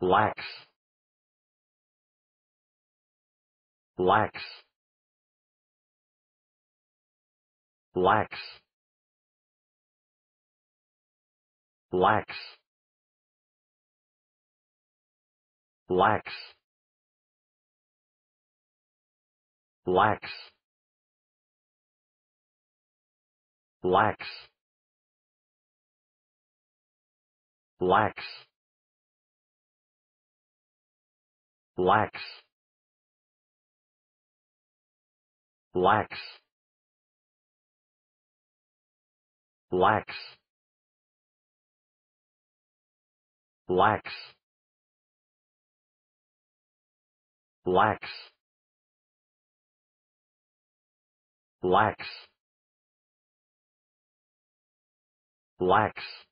lax lax lax lax lax lax lax lax Lax. Lax. Lax. Lax. Lax. Lax. lacks